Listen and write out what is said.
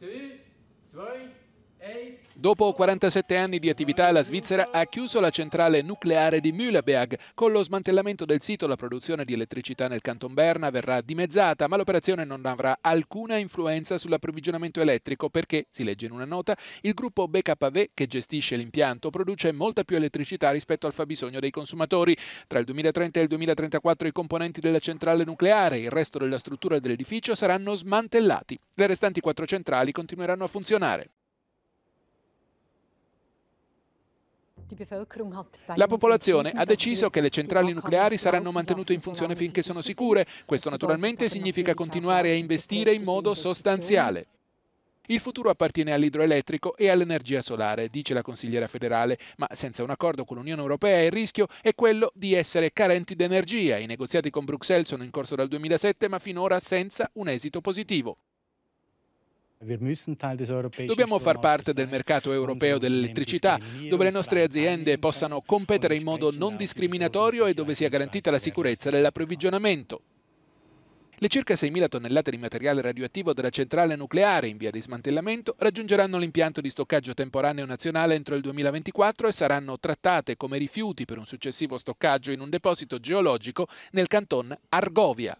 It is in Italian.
drei, zwei, Dopo 47 anni di attività, la Svizzera ha chiuso la centrale nucleare di Mühleberg. Con lo smantellamento del sito, la produzione di elettricità nel canton Berna verrà dimezzata, ma l'operazione non avrà alcuna influenza sull'approvvigionamento elettrico perché, si legge in una nota, il gruppo BKV, che gestisce l'impianto, produce molta più elettricità rispetto al fabbisogno dei consumatori. Tra il 2030 e il 2034 i componenti della centrale nucleare e il resto della struttura dell'edificio saranno smantellati. Le restanti quattro centrali continueranno a funzionare. La popolazione ha deciso che le centrali nucleari saranno mantenute in funzione finché sono sicure. Questo naturalmente significa continuare a investire in modo sostanziale. Il futuro appartiene all'idroelettrico e all'energia solare, dice la consigliera federale, ma senza un accordo con l'Unione Europea il rischio è quello di essere carenti d'energia. I negoziati con Bruxelles sono in corso dal 2007, ma finora senza un esito positivo. Dobbiamo far parte del mercato europeo dell'elettricità, dove le nostre aziende possano competere in modo non discriminatorio e dove sia garantita la sicurezza dell'approvvigionamento. Le circa 6.000 tonnellate di materiale radioattivo della centrale nucleare in via di smantellamento raggiungeranno l'impianto di stoccaggio temporaneo nazionale entro il 2024 e saranno trattate come rifiuti per un successivo stoccaggio in un deposito geologico nel canton Argovia,